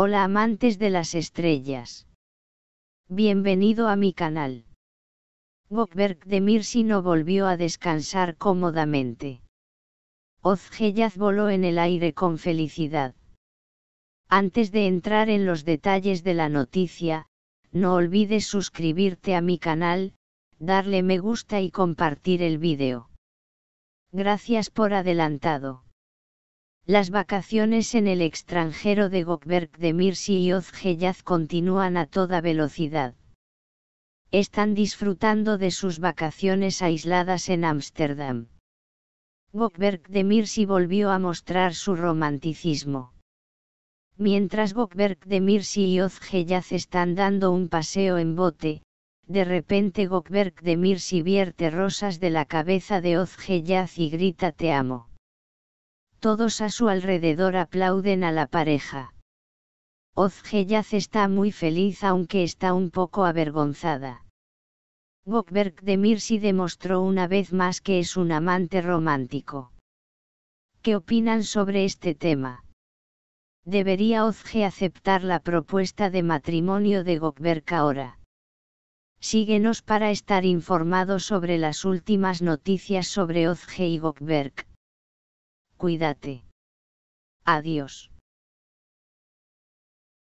Hola amantes de las estrellas. Bienvenido a mi canal. Bokberg de Mirsi no volvió a descansar cómodamente. Ozgeyaz voló en el aire con felicidad. Antes de entrar en los detalles de la noticia, no olvides suscribirte a mi canal, darle me gusta y compartir el vídeo. Gracias por adelantado. Las vacaciones en el extranjero de Gokberg de Mirsi y Ozgeyaz continúan a toda velocidad. Están disfrutando de sus vacaciones aisladas en Ámsterdam. Gokberg de Mirsi volvió a mostrar su romanticismo. Mientras Gokberg de Mirsi y Ozgeyaz están dando un paseo en bote, de repente Gokberg de Mirsi vierte rosas de la cabeza de Ozgeyaz y grita te amo. Todos a su alrededor aplauden a la pareja. Ozge Yaz está muy feliz aunque está un poco avergonzada. Gokberg de Mirsi demostró una vez más que es un amante romántico. ¿Qué opinan sobre este tema? ¿Debería Ozge aceptar la propuesta de matrimonio de Gokberg ahora? Síguenos para estar informados sobre las últimas noticias sobre Ozge y Gokberg cuídate. Adiós.